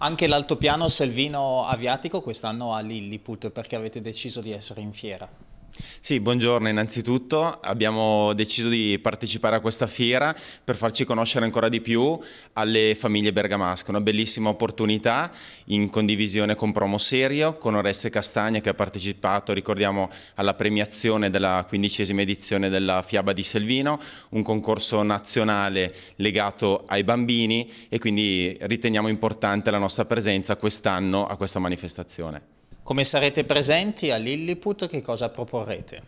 Anche l'altopiano Selvino Aviatico quest'anno a Lilliput perché avete deciso di essere in fiera. Sì, buongiorno innanzitutto. Abbiamo deciso di partecipare a questa fiera per farci conoscere ancora di più alle famiglie bergamasche, una bellissima opportunità in condivisione con Promo Serio, con Oreste Castagna che ha partecipato, ricordiamo, alla premiazione della quindicesima edizione della Fiaba di Selvino, un concorso nazionale legato ai bambini e quindi riteniamo importante la nostra presenza quest'anno a questa manifestazione. Come sarete presenti a Lilliput? Che cosa proporrete?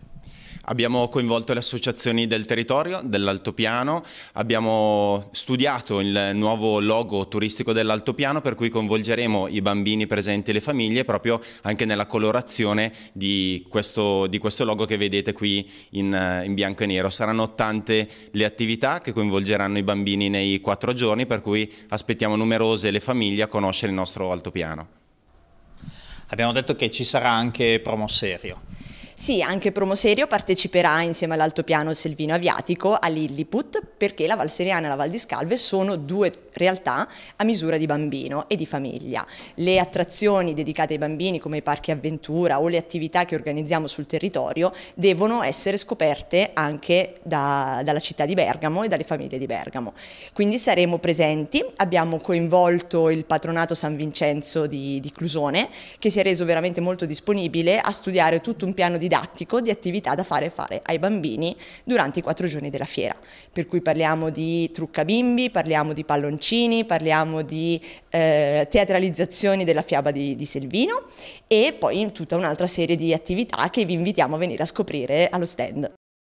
Abbiamo coinvolto le associazioni del territorio, dell'Altopiano, abbiamo studiato il nuovo logo turistico dell'Altopiano per cui coinvolgeremo i bambini presenti e le famiglie proprio anche nella colorazione di questo, di questo logo che vedete qui in, in, bianco e nero. Saranno tante le attività che coinvolgeranno i bambini nei quattro giorni per cui aspettiamo numerose le famiglie a conoscere il nostro Altopiano. Abbiamo detto che ci sarà anche Promoserio. Sì, anche Promoserio parteciperà insieme all'altopiano Selvino Aviatico a Lilliput perché la Valseriana e la Val di Scalve sono due realtà a misura di bambino e di famiglia. Le attrazioni dedicate ai bambini come i parchi avventura o le attività che organizziamo sul territorio devono essere scoperte anche da, dalla città di Bergamo e dalle famiglie di Bergamo. Quindi saremo presenti, abbiamo coinvolto il patronato San Vincenzo di, di Clusone che si è reso veramente molto disponibile a studiare tutto un piano didattico di attività da fare fare ai bambini durante i quattro giorni della fiera. Per cui parliamo di trucca bimbi, parliamo di palloncini, Puccini, parliamo di eh, teatralizzazioni della fiaba di, di Selvino e poi tutta un'altra serie di attività che vi invitiamo a venire a scoprire allo stand.